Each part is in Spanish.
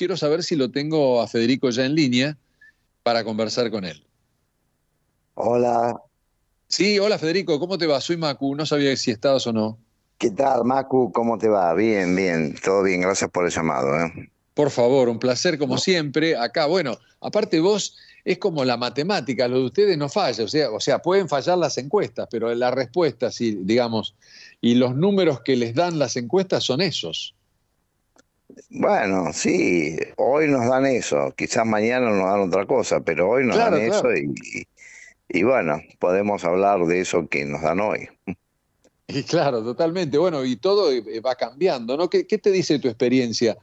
quiero saber si lo tengo a Federico ya en línea para conversar con él. Hola. Sí, hola Federico, ¿cómo te va? Soy Macu, no sabía si estabas o no. ¿Qué tal, Macu? ¿Cómo te va? Bien, bien, todo bien, gracias por el llamado. ¿eh? Por favor, un placer como siempre. Acá, bueno, aparte vos es como la matemática, lo de ustedes no falla, o sea, o sea, pueden fallar las encuestas, pero las respuestas, digamos, y los números que les dan las encuestas son esos. Bueno, sí, hoy nos dan eso, quizás mañana nos dan otra cosa, pero hoy nos dan eso y, bueno, podemos hablar de eso que nos dan hoy. Y claro, totalmente. Bueno, y todo eh, eh, va cambiando, ¿no? ¿Qué, te dice tu experiencia?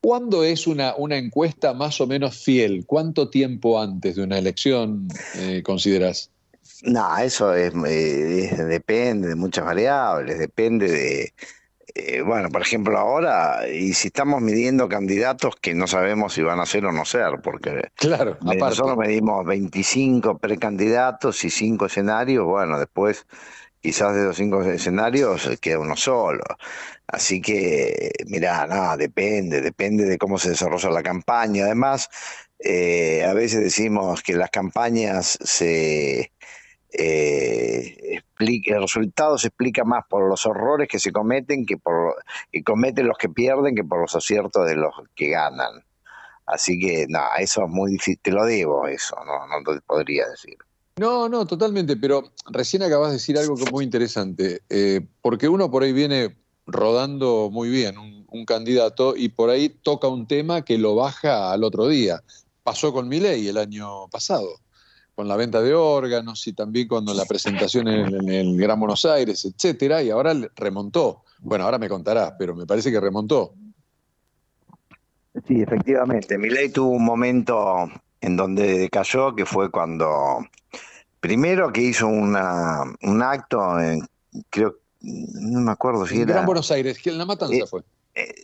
¿Cuándo es una, encuesta más o menos fiel? ¿Cuánto tiempo antes de una elección eh, consideras? No, eso es, depende de muchas variables, depende de, eh, bueno, por ejemplo, ahora, y si estamos midiendo candidatos que no sabemos si van a ser o no ser, porque claro, nosotros medimos 25 precandidatos y 5 escenarios, bueno, después quizás de los 5 escenarios eh, queda uno solo. Así que, mirá, nada, depende, depende de cómo se desarrolla la campaña. Además, eh, a veces decimos que las campañas se eh, el resultado se explica más por los horrores que se cometen que por que cometen los que pierden que por los aciertos de los que ganan. Así que no, eso es muy difícil, te lo debo eso, no, no te podría decir. No, no, totalmente, pero recién acabas de decir algo que es muy interesante, eh, porque uno por ahí viene rodando muy bien un, un, candidato y por ahí toca un tema que lo baja al otro día. Pasó con Milei el año pasado con la venta de órganos y también con la presentación en, el Gran Buenos Aires, etcétera, y ahora remontó. Bueno, ahora me contarás, pero me parece que remontó. Sí, efectivamente. Miley tuvo un momento en donde cayó, que fue cuando, primero que hizo un acto, en, creo, no me acuerdo si era... Gran Buenos Aires, que la matanza eh, fue. Eh,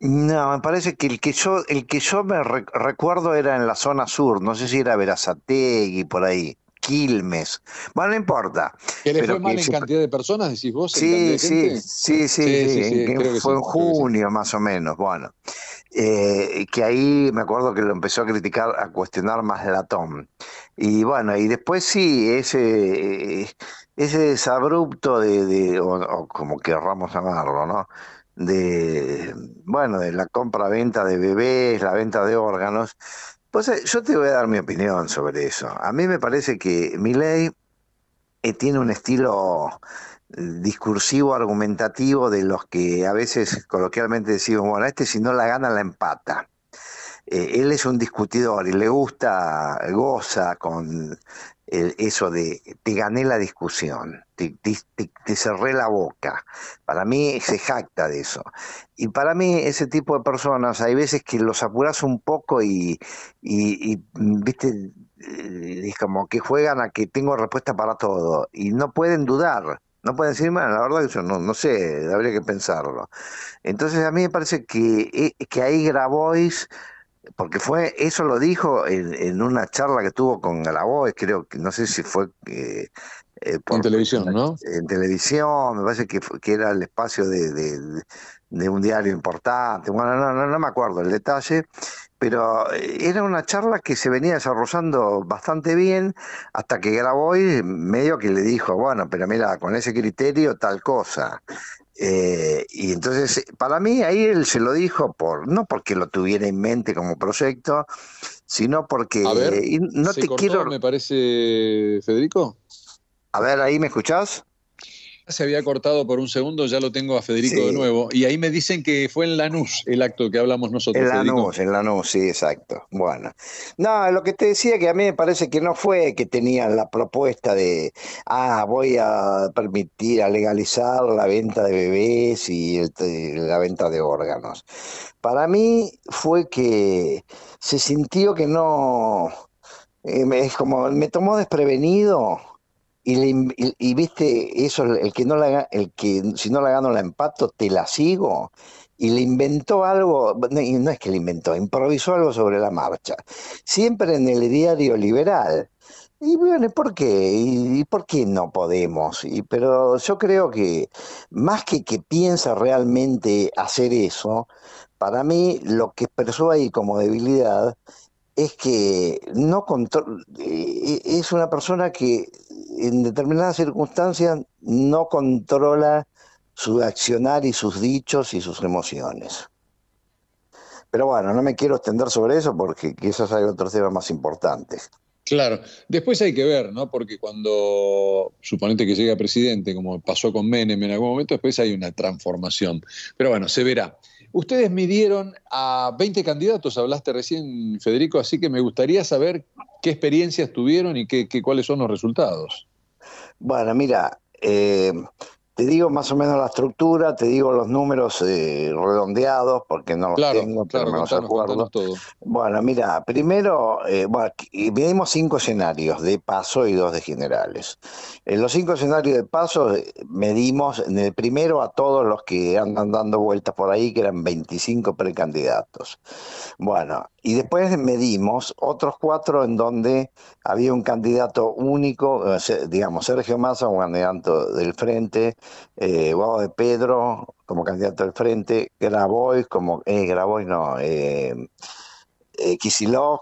no, me parece que el que yo, el que yo me recuerdo era en la zona sur, no sé si era Verazategui, por ahí, Quilmes, bueno, no importa. Que le fue mal en cantidad de personas, decís vos. Sí, sí, sí, sí, sí, fue en junio más o menos, bueno. Eh, que ahí me acuerdo que lo empezó a criticar, a cuestionar más Latón. Y bueno, y después sí, ese, eh, ese desabrupto de, o, como querramos llamarlo, ¿no? de, bueno, de la compra-venta de bebés, la venta de órganos. Pues eh, yo te voy a dar mi opinión sobre eso. A mí me parece que Miley eh, tiene un estilo mm, discursivo, argumentativo, de los que a veces coloquialmente decimos, bueno, este si no la gana, la empata. Eh, él es un discutidor y le gusta, goza con eh, eso de te gané la discusión, te, cerré la boca. Para mí se jacta de eso. Y para mí ese tipo de personas hay veces que los apuras un poco y, viste, eh, es como que juegan a que tengo respuesta para todo y no pueden dudar. No pueden decir, bueno, la verdad que yo no, no sé, habría que pensarlo. Entonces a mí me parece que, eh, que ahí Grabois porque fue, eso lo dijo en, en, una charla que tuvo con Galavoy, creo que no sé si fue eh, eh, en televisión, ¿no? En televisión, me parece que, que era el espacio de, un diario importante. Bueno, no, me acuerdo el detalle, pero eh, era una charla que se venía desarrollando bastante bien hasta que Galavoy medio que le dijo, bueno, pero mira, con ese criterio tal cosa. Eh, y entonces, eh, para mí, ahí él se lo dijo, por no porque lo tuviera en mente como proyecto, sino porque ver, no te quiero. me parece, Federico? A ver, ahí me escuchás se había cortado por un segundo, ya lo tengo a Federico de nuevo. Y ahí me dicen que fue en Lanús el acto que hablamos nosotros. En Lanús, en Lanús, sí, exacto. Bueno, no, lo que te decía que a mí me parece que no fue que tenían la propuesta de, ah, voy a permitir, a legalizar la venta de bebés y la venta de órganos. Para mí fue que se sintió que no, eh, es como, me tomó desprevenido y, y, viste, eso, el que, no la, el que si no la gano la empato, te la sigo. Y le inventó algo, no, es que le inventó, improvisó algo sobre la marcha. Siempre en el diario liberal. Y bueno, ¿por qué? ¿Y, por qué no podemos? Y, pero yo creo que más que que piensa realmente hacer eso, para mí lo que expresó ahí como debilidad es que no eh, eh, es una persona que en determinadas circunstancias no controla su accionar y sus dichos y sus emociones. Pero bueno, no me quiero extender sobre eso porque quizás hay otros temas más importantes. Claro, después hay que ver, ¿no? Porque cuando suponete que llega presidente, como pasó con Menem en algún momento, después hay una transformación. Pero bueno, se verá. Ustedes midieron a 20 candidatos, hablaste recién, Federico, así que me gustaría saber qué experiencias tuvieron y qué, qué cuáles son los resultados. Bueno, mira, eh, te digo más o menos la estructura, te digo los números eh, redondeados, porque no los tengo, pero los Bueno, mira, primero, eh, cinco escenarios de paso y dos de generales. En los cinco escenarios de paso eh, medimos en el primero a todos los que andan dando vueltas por ahí, que eran 25 precandidatos. Bueno, y después medimos otros cuatro en donde había un candidato único, digamos, Sergio Massa un candidato del frente, eh, Guado de Pedro como candidato del frente, Grabois como, eh, Grabois no, eh, eh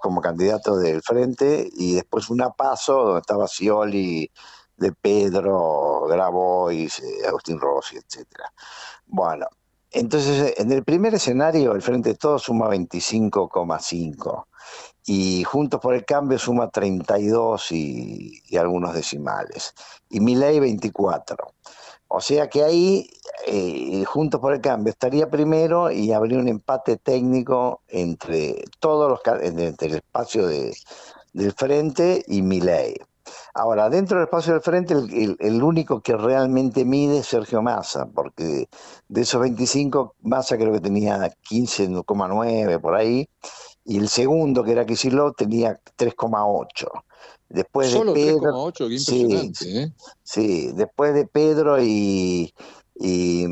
como candidato del frente, y después una paso donde estaba Scioli, de Pedro, Grabois, eh, Agustín Rossi, etcétera. Bueno, entonces, en el primer escenario, el Frente de Todos suma 25,5 y Juntos por el Cambio suma 32 y, algunos decimales, y Milei 24. O sea que ahí, eh, Juntos por el Cambio estaría primero y habría un empate técnico entre todos los entre el espacio de, del Frente y Milei. Ahora, dentro del espacio del frente, el, único que realmente mide es Sergio Massa, porque de esos 25, Massa creo que tenía 15,9 por ahí, y el segundo, que era Kicillof, tenía 3,8. Después de Pedro, 3,8, impresionante. ¿eh? sí, después de Pedro y, y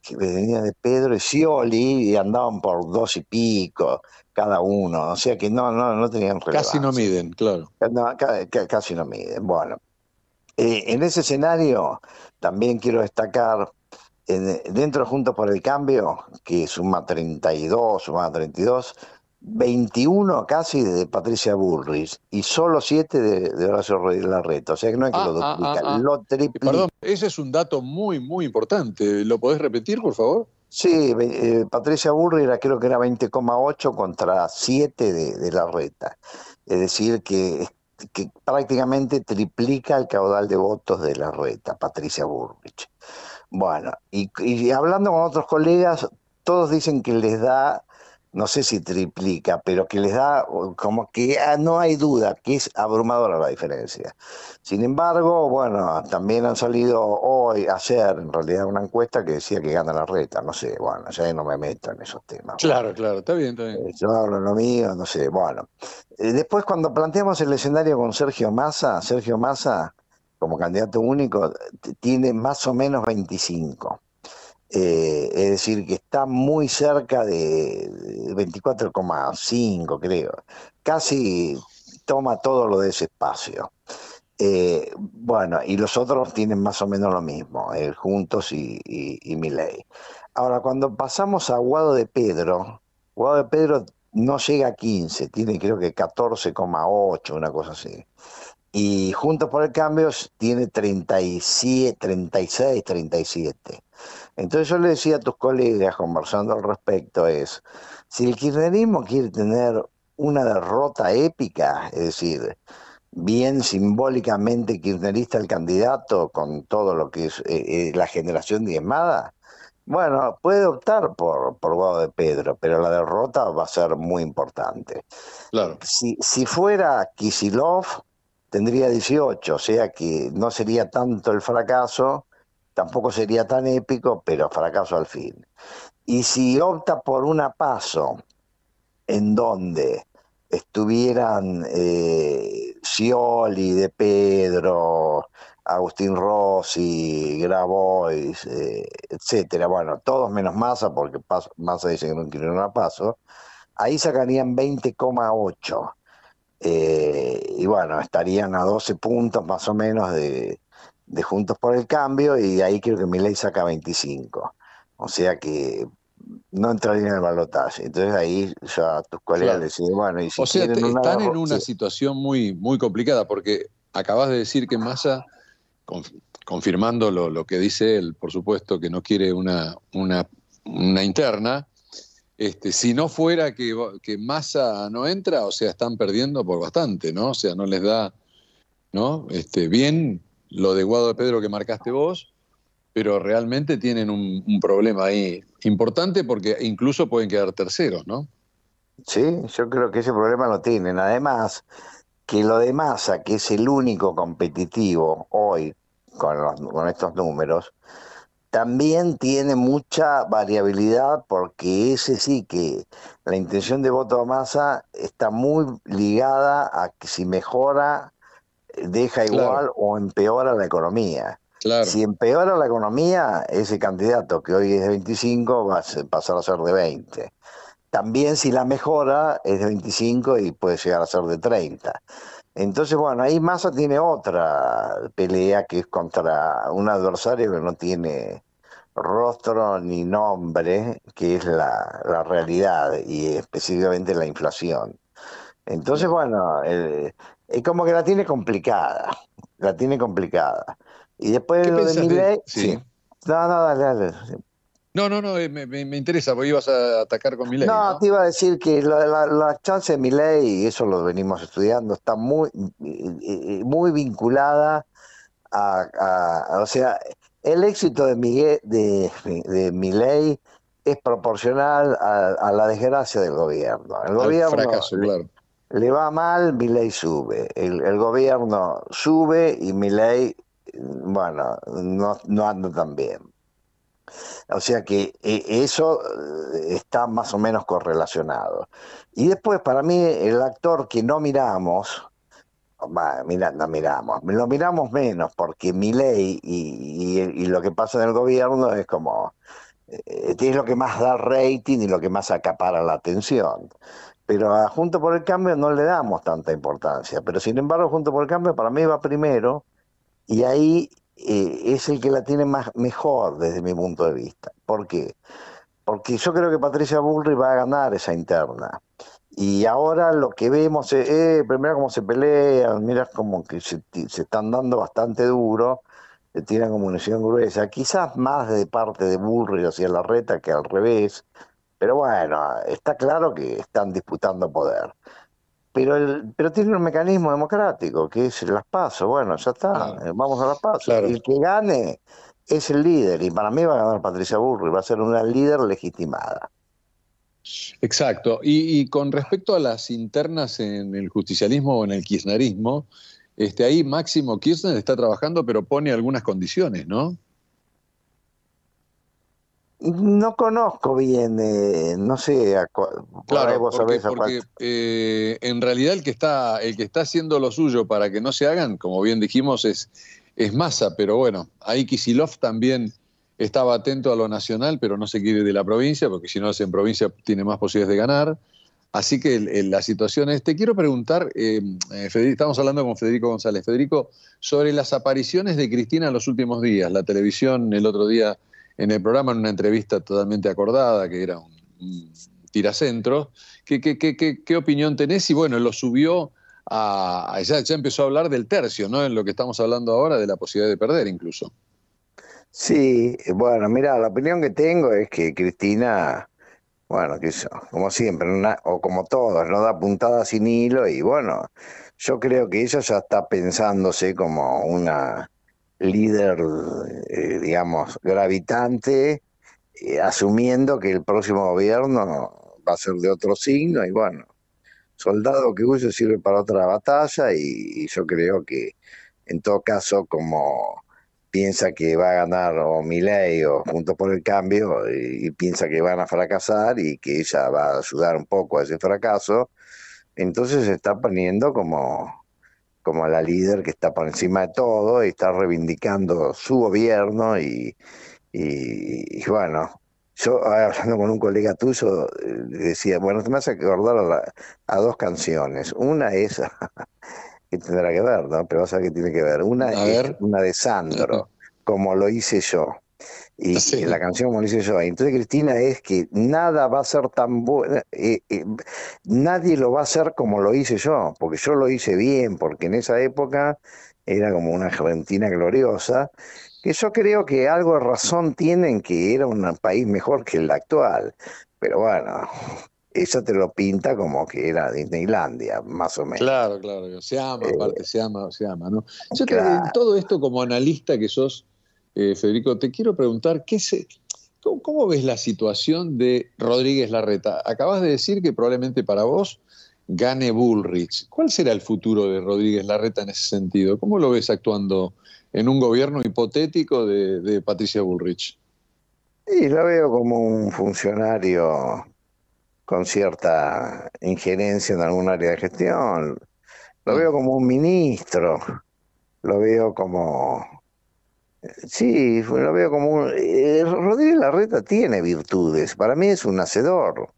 que venía de Pedro y Scioli y andaban por dos y pico cada uno, o sea que no, no, no tenían Casi no miden, claro. casi no miden. Bueno, eh, en ese escenario también quiero destacar dentro de Juntos por el Cambio, que suma 32, suma 32, 21 casi de Patricia Burris y solo 7 de, de Horacio Larreta. O sea que no es que ah, ah, ah, lo duplica, triplica. Perdón, ese es un dato muy, muy importante. ¿Lo podés repetir, por favor? Sí, eh, Patricia Burris era, creo que era 20,8 contra 7 de, Larreta. Es decir, que, que prácticamente triplica el caudal de votos de Larreta, Patricia Burris. Bueno, y hablando con otros colegas, todos dicen que les da no sé si triplica, pero que les da como que ah, no hay duda que es abrumadora la diferencia. Sin embargo, bueno, también han salido hoy, hacer, en realidad, una encuesta que decía que gana la reta, no sé, bueno, ya no me meto en esos temas. Claro, claro, está bien, está bien. Eh, yo hablo lo mío, no sé, bueno. Eh, después cuando planteamos el escenario con Sergio Massa, Sergio Massa como candidato único tiene más o menos 25. Eh, es decir, que está muy cerca de 24,5, creo. Casi toma todo lo de ese espacio. Eh, bueno, y los otros tienen más o menos lo mismo, eh, Juntos y, y, Ahora, cuando pasamos a Guado de Pedro, Guado de Pedro no llega a 15, tiene creo que 14,8, una cosa así. Y Juntos por el Cambio tiene 37, 36, 37. Entonces yo le decía a tus colegas, conversando al respecto, es, si el kirchnerismo quiere tener una derrota épica, es decir, bien simbólicamente kirchnerista el candidato con todo lo que es eh, eh, la generación diezmada, bueno, puede optar por, por Guado de Pedro, pero la derrota va a ser muy importante. Si, si fuera Kisilov, tendría 18, o sea que no sería tanto el fracaso tampoco sería tan épico, pero fracaso al fin. Y si opta por una paso en donde estuvieran eh, de Pedro, Agustín Rossi, Grabois, etc. Eh, etcétera, bueno, todos menos Massa, porque Massa dice que no quiere una paso, ahí sacarían 20,8. Eh, y bueno, estarían a 12 puntos más o menos de, de Juntos por el Cambio y ahí creo que Milei saca 25. O sea que no entraría en el balotaje. Entonces ahí ya tus colegas deciden... bueno, y si O sea, están en una situación muy, muy complicada porque acabas de decir que Massa, confirmando lo, lo, que dice él, por supuesto que no quiere una, una, una interna, este, si no fuera que, que Massa no entra, o sea, están perdiendo por bastante, ¿no? O sea, no les da, ¿no? Este, bien lo de Guado de Pedro que marcaste vos, pero realmente tienen un, problema ahí importante porque incluso pueden quedar terceros, ¿no? Sí, yo creo que ese problema lo tienen. Además, que lo de Massa, que es el único competitivo hoy con, con estos números, también tiene mucha variabilidad porque ese sí que la intención de voto a masa está muy ligada a que si mejora deja igual o empeora la economía. Si empeora la economía, ese candidato que hoy es de 25 va a pasar a ser de 20. También si la mejora es de 25 y puede llegar a ser de 30. Entonces, bueno, ahí Massa tiene otra pelea que es contra un adversario que no tiene rostro ni nombre, que es la, la realidad y específicamente la inflación. Entonces, bueno, el, eh, y como que la tiene complicada, la tiene complicada. Y después lo de Miley, sí. No, no, dale, No, no, no, eh, me, interesa, porque ibas a atacar con Milley No, te iba a decir que la, la, chance de Milley, y eso lo venimos estudiando, está muy, eh, eh, muy vinculada a, o sea, el éxito de, Miguel, de, es proporcional a, la desgracia del gobierno. El Al fracaso, claro le va mal, mi ley sube. El, gobierno sube y mi ley, bueno, no, anda tan bien. O sea que eh, eso eh, está más o menos correlacionado. Y después, para mí, el actor que no miramos, no miramos, lo miramos menos porque mi ley y, y lo que pasa en el gobierno es como, eh, es lo que más da rating y lo que más acapara la atención pero a Junto por el Cambio no le damos tanta importancia. Pero sin embargo, Junto por el Cambio para mí va primero y ahí eh, es el que la tiene más, mejor desde mi punto de vista. ¿Por qué? Porque yo creo que Patricia Bullrich va a ganar esa interna. Y ahora lo que vemos es, eh, primero cómo se pelean, miras como que se, están dando bastante duro, tienen tiran como munición gruesa, quizás más de parte de Bullrich hacia la reta que al revés, pero bueno, está claro que están disputando poder. Pero, el, pero tiene un mecanismo democrático, que es las pasos. Bueno, ya está, ah, eh, vamos a las pasos. El que gane es el líder, y para mí va a ganar Patricia Burri, va a ser una líder legitimada. Exacto. Y, con respecto a las internas en el justicialismo o en el kirchnerismo, este, ahí Máximo Kirchner está trabajando, pero pone algunas condiciones, ¿no? No conozco bien, eh, no sé, claro, porque, eh, en realidad el que está el que está haciendo lo suyo para que no se hagan, como bien dijimos, es es masa, pero bueno, ahí Kisilov también estaba atento a lo nacional, pero no se quiere de la provincia, porque si no es en provincia tiene más posibilidades de ganar. Así que la situación es. Te quiero preguntar, eh, estamos hablando con Federico González. Federico, sobre las apariciones de Cristina en los últimos días. La televisión el otro día en el programa en una entrevista totalmente acordada, que era un, tiracentro. ¿Qué, qué, opinión tenés? Y bueno, lo subió a, ya, empezó a hablar del tercio, ¿no? En lo que estamos hablando ahora, de la posibilidad de perder incluso. Sí, bueno, mira, la opinión que tengo es que Cristina, bueno, que como siempre, o como todos, no da puntada sin hilo y bueno, yo creo que ella ya está pensándose como una líder, eh, digamos, gravitante, eh, asumiendo que el próximo gobierno va a ser de otro signo y bueno, soldado que huye sirve para otra batalla y, yo creo que en todo caso como piensa que va a ganar o Milei o junto por el Cambio y, piensa que van a fracasar y que ella va a ayudar un poco a ese fracaso, entonces se está poniendo como como la líder que está por encima de todo y está reivindicando su gobierno y, y, bueno, yo hablando con un colega tuyo eh, decía, bueno, te vas a acordar a, dos canciones. Una es, que tendrá que ver, ¿no? Pero vas a ver qué tiene que ver. Una es una de Sandro, como lo hice yo. Y, la canción la canción hice yo Entonces, Cristina, es que nada va a ser tan bueno, eh, eh, nadie lo va a hacer como lo hice yo, porque yo lo hice bien, porque en esa época era como una Argentina gloriosa, que yo creo que algo de razón tienen que era un país mejor que el actual, pero bueno, eso te lo pinta como que era Disneylandia, más o menos. Claro, claro, se ama, eh, aparte, se ama, se ama, ¿no? Yo creo que todo esto como analista que sos eh, Federico, te quiero preguntar, ¿qué cómo, ves la situación de Rodríguez Larreta? Acabas de decir que probablemente para vos gane Bullrich. ¿Cuál será el futuro de Rodríguez Larreta en ese sentido? ¿Cómo lo ves actuando en un gobierno hipotético de, de Patricia Bullrich? Sí, lo veo como un funcionario con cierta injerencia en algún área de gestión. Lo mm. veo como un ministro, lo veo como Sí, lo veo como un... Eh, Rodríguez Larreta tiene virtudes, para mí es un hacedor.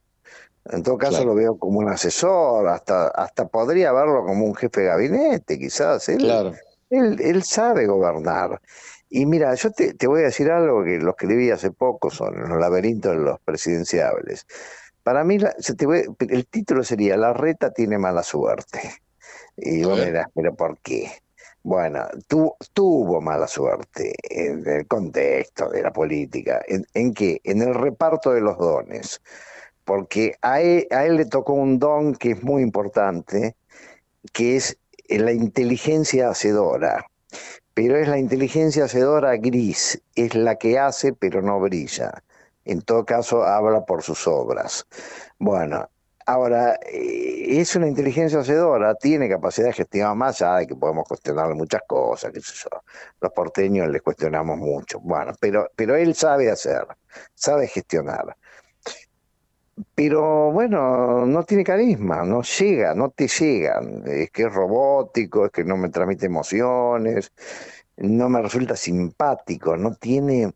En todo caso lo veo como un asesor, hasta, hasta podría verlo como un jefe de gabinete, quizás. Él, él, sabe gobernar. Y mira, yo te, voy a decir algo que los lo escribí hace poco son los laberintos de los presidenciables. Para mí, se el título sería La reta tiene mala suerte. Y vos me dirás, pero ¿por qué? Bueno, tuvo mala suerte en el contexto de la política. ¿En, qué? En el reparto de los dones. Porque a él, e, a él le tocó un don que es muy importante, que es la inteligencia hacedora. Pero es la inteligencia hacedora gris, es la que hace pero no brilla. En todo caso, habla por sus obras. Bueno, Ahora, eh, es una inteligencia hacedora, tiene capacidad de gestionar más allá de que podemos cuestionarle muchas cosas, qué sé yo. Los porteños les cuestionamos mucho. Bueno, pero, pero él sabe hacer, sabe gestionar. Pero bueno, no tiene carisma, no llega, no te llegan, Es que es robótico, es que no me transmite emociones, no me resulta simpático, no tiene,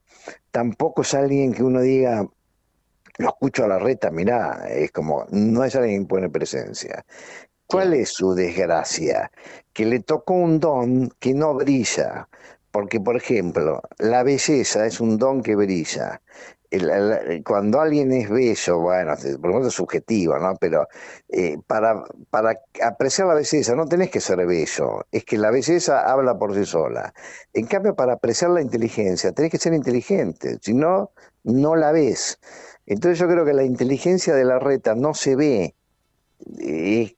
tampoco es alguien que uno diga, lo escucho a la reta, mirá, es como, no es alguien que pone presencia. ¿Cuál es su desgracia? Que le tocó un don que no brilla. Porque, por ejemplo, la belleza es un don que brilla. cuando alguien es bello, bueno, por lo es subjetivo, ¿no? Pero eh, para, para apreciar la belleza no tenés que ser bello, es que la belleza habla por sí sola. En cambio, para apreciar la inteligencia tenés que ser inteligente, si no, no la ves. Entonces yo creo que la inteligencia de la reta no se ve. Eh,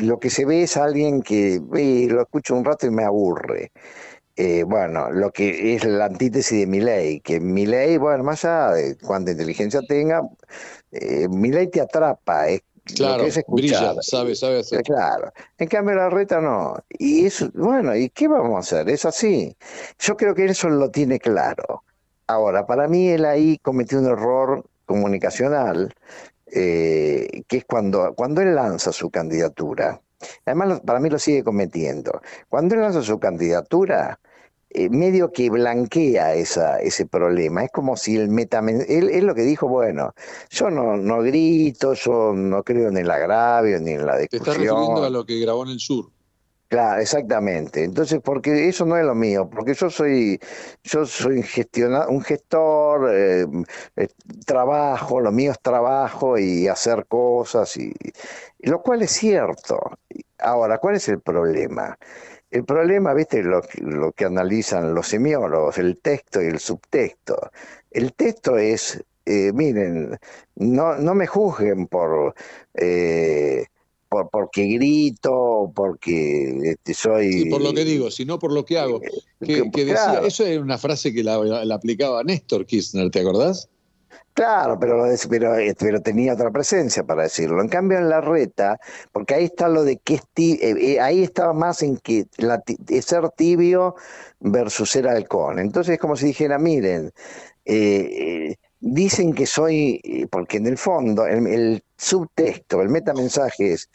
lo que se ve es alguien que lo escucho un rato y me aburre. Eh, bueno, lo que es la antítesis de ley, que ley, bueno, más allá de cuánta inteligencia tenga, eh, ley te atrapa, es claro, brilla, sabe, hacer. Claro. En cambio la reta no. Y eso, bueno, ¿y qué vamos a hacer? Es así. Yo creo que eso lo tiene claro. Ahora, para mí él ahí cometió un error comunicacional, eh, que es cuando, cuando él lanza su candidatura, además para mí lo sigue cometiendo, cuando él lanza su candidatura, eh, medio que blanquea esa, ese problema. Es como si el meta él, él, lo que dijo, bueno, yo no, no grito, yo no creo en el agravio ni en la discusión. Te estás refiriendo a lo que grabó en el sur. Claro, exactamente. Entonces, porque eso no es lo mío, porque yo soy, yo soy un gestor, eh, trabajo, lo mío es trabajo y hacer cosas, y, lo cual es cierto. Ahora, ¿cuál es el problema? El problema, viste, lo, lo que analizan los semiólogos, el texto y el subtexto. El texto es, eh, miren, no, no me juzguen por... Eh, porque grito, porque este, soy... Sí, por lo que digo, sino por lo que hago. Eh, eso es una frase que la, aplicaba Néstor Kirchner, ¿te acordás? Claro, pero, pero, tenía otra presencia para decirlo. En cambio, en la reta, porque ahí está lo de que eh, eh, ahí estaba más en que ser tibio versus ser halcón. Entonces es como si dijera, miren, dicen que soy, eh, porque en el fondo, el, subtexto, el metamensaje es,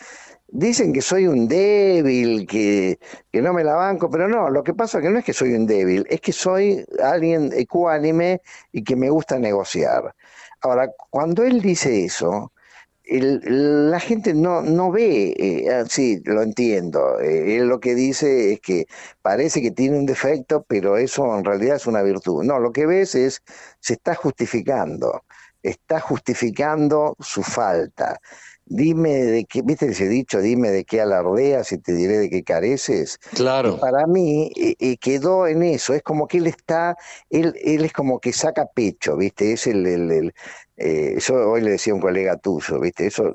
dicen que soy un débil, que, que no me la banco, pero no, lo que pasa es que no es que soy un débil, es que soy alguien ecuánime y que me gusta negociar. Ahora, cuando él dice eso, la gente no, no ve, eh, ah, sí, lo entiendo. Eh, él lo que dice es que parece que tiene un defecto, pero eso en realidad es una virtud. No, lo que ves es, se está justificando, está justificando su falta. Dime de qué, viste ese dicho, dime de qué alardeas y te diré de qué careces. Claro. para mí eh, quedó en eso, es como que él está, él, él es como que saca pecho, viste, es el eh, yo hoy le decía a un colega tuyo, ¿viste? Eso,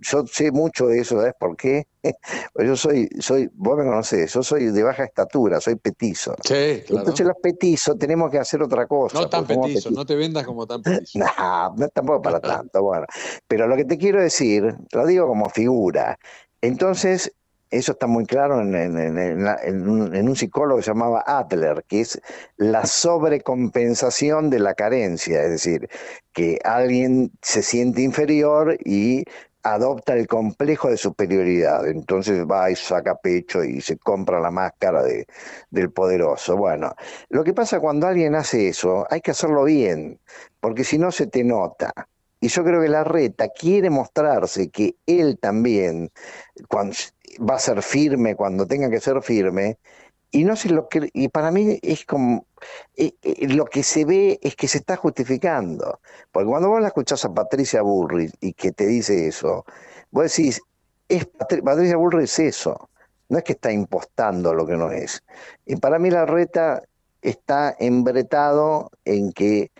yo, sé mucho de eso, ¿sabes por qué? yo soy, soy, vos me conocés, yo soy de baja estatura, soy petizo. Sí, Entonces los petizos tenemos que hacer otra cosa. No tan no te vendas como tan petizo. no, no tampoco para tanto, bueno. Pero lo que te quiero decir, lo digo como figura. Entonces, eso está muy claro en, un, psicólogo que se llamaba Adler, que es la sobrecompensación de la carencia, es decir, que alguien se siente inferior y adopta el complejo de superioridad, entonces va y saca pecho y se compra la máscara del poderoso. Bueno, lo que pasa cuando alguien hace eso, hay que hacerlo bien, porque si no se te nota. Y yo creo que la reta quiere mostrarse que él también, cuando va a ser firme cuando tenga que ser firme. Y no sé lo que, y para mí es como, eh, eh, lo que se ve es que se está justificando. Porque cuando vos la escuchás a Patricia Burris y que te dice eso, vos decís, es Patricia Burris es eso. No es que está impostando lo que no es. Y para mí la reta está embretado en que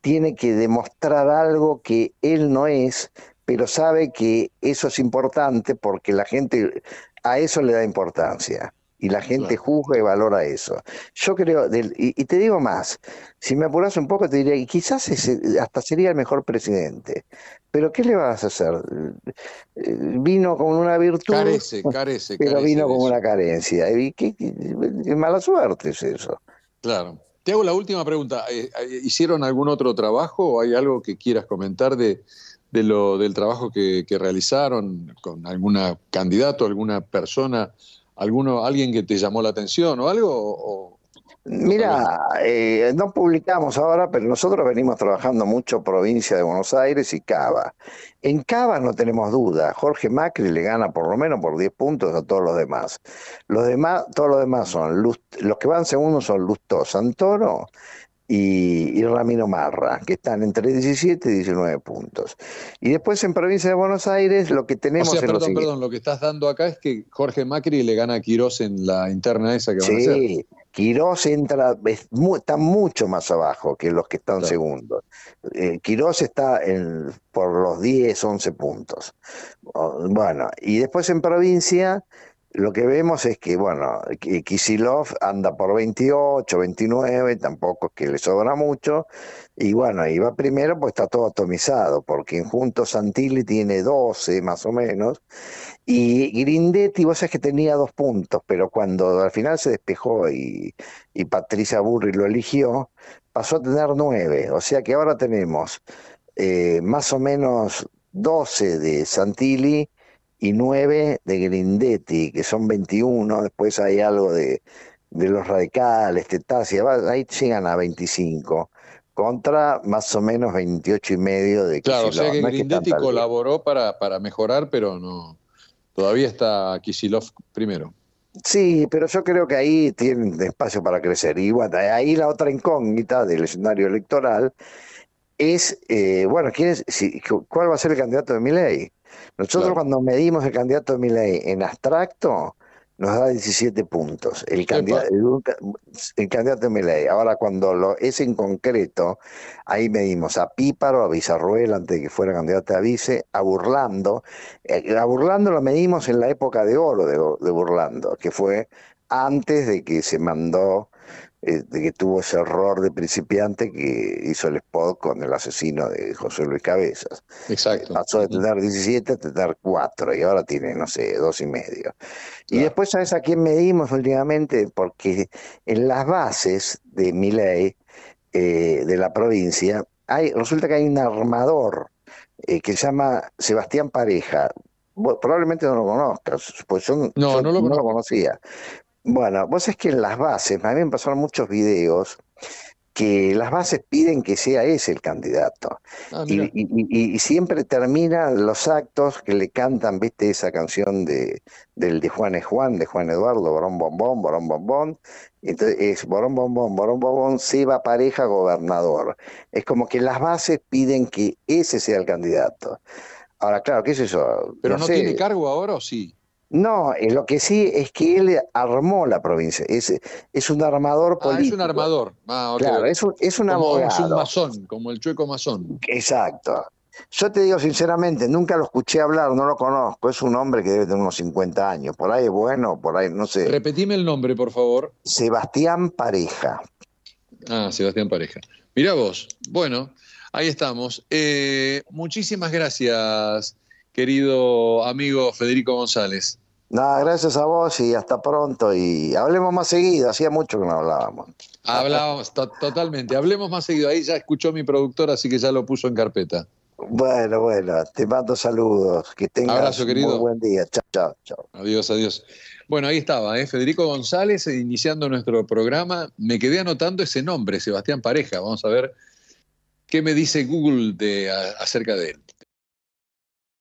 tiene que demostrar algo que él no es pero sabe que eso es importante porque la gente a eso le da importancia y la gente juzga y valora eso. Yo creo, y, te digo más, si me apuras un poco te diría, y quizás hasta sería el mejor presidente, pero ¿qué le vas a hacer? Eh, vino con una virtud, carece, carece, pero vino con una carencia. Y qué, mala suerte es eso. Claro. Te hago la última pregunta. Eh, eh, ¿Hicieron algún otro trabajo o hay algo que quieras comentar de, de lo, del trabajo que, realizaron con alguna candidato, alguna persona, alguno, alguien que te llamó la atención o algo? O, Mira, eh, no publicamos ahora, pero nosotros venimos trabajando mucho provincia de Buenos Aires y Cava. En Cava no tenemos duda, Jorge Macri le gana por lo menos por 10 puntos a todos los demás. Los demás, todos los demás son, los que van segundo son Lustos Santoro y, Ramiro Marra, que están entre 17 y 19 puntos. Y después en provincia de Buenos Aires lo que tenemos... O perdón, perdón, lo que estás dando acá es que Jorge Macri le gana a Quirós en la interna esa que van a a Sí, Quirós entra, está mucho más abajo que los que están segundos. Eh, Quirós está por los 10, 11 puntos. Oh, bueno, y después en provincia lo que vemos es que, bueno, Kisilov anda por 28, 29, tampoco es que le sobra mucho. Y bueno, iba primero, pues está todo atomizado, porque en Juntos Santilli tiene 12 más o menos. Y Grindetti, vos sabés que tenía dos puntos, pero cuando al final se despejó y, Patricia Burri lo eligió, pasó a tener nueve, O sea que ahora tenemos eh, más o menos 12 de Santilli y 9 de Grindetti, que son 21, después hay algo de, los radicales, Tassi, ahí llegan a 25, contra más o menos 28 y medio de Claro, o sea que Grindetti colaboró para, para mejorar, pero no todavía está Kisilov primero. Sí, pero yo creo que ahí tienen espacio para crecer. Y bueno, ahí la otra incógnita del escenario electoral es, eh, bueno, ¿quién si, ¿cuál va a ser el candidato de mi nosotros cuando medimos el candidato de Miley en abstracto, nos da 17 puntos. El, candidato, el, candidato de Milei. Ahora, cuando lo es en concreto, ahí medimos a Píparo, a Vizarruel, antes de que fuera candidato a vice, a Burlando. Eh, a Burlando lo medimos en la época de oro de, de Burlando, que fue antes de que se mandó de este, que tuvo ese error de principiante que hizo el spot con el asesino de José Luis Cabezas. Exacto. pasó de tener 17 a tener 4 y ahora tiene, no sé, dos y medio. Y después, ¿sabes a quién medimos últimamente? Porque en las bases de mi ley eh, de la provincia, hay, resulta que hay un armador eh, que se llama Sebastián Pareja, probablemente no lo conozcas, pues yo no, no lo, conocía, bueno, vos es que en las bases, a mí me pasaron muchos videos que las bases piden que sea ese el candidato. Ah, y, siempre terminan los actos que le cantan, viste, esa canción de, del de Juan es Juan, de Juan Eduardo, Borón Bombón, Borón Bombón. Entonces es Borón Bombón, Borón Bombón, Seba Pareja, gobernador. Es como que las bases piden que ese sea el candidato. Ahora, claro, qué es eso. ¿Pero no, tiene cargo ahora o sí? No, eh, lo que sí es que él armó la provincia. Es, es un armador político. Ah, es un armador. Ah, claro, es un, es abogado. Es un masón, como el chueco masón. Exacto. Yo te digo sinceramente, nunca lo escuché hablar, no lo conozco. Es un hombre que debe tener unos 50 años. Por ahí es bueno, por ahí no sé. Repetime el nombre, por favor. Sebastián Pareja. Ah, Sebastián Pareja. Mirá vos. Bueno, ahí estamos. Eh, muchísimas gracias, querido amigo Federico González. Nada, gracias a vos y hasta pronto. Y hablemos más seguido, hacía mucho que no hablábamos. Hablábamos, totalmente. Hablemos más seguido. Ahí ya escuchó mi productor, así que ya lo puso en carpeta. Bueno, bueno, te mando saludos. Que tengas Abrazo, querido. buen día. Chao, chao, Adiós, adiós. Bueno, ahí estaba, ¿eh? Federico González eh, iniciando nuestro programa. Me quedé anotando ese nombre, Sebastián Pareja. Vamos a ver qué me dice Google de, acerca de él.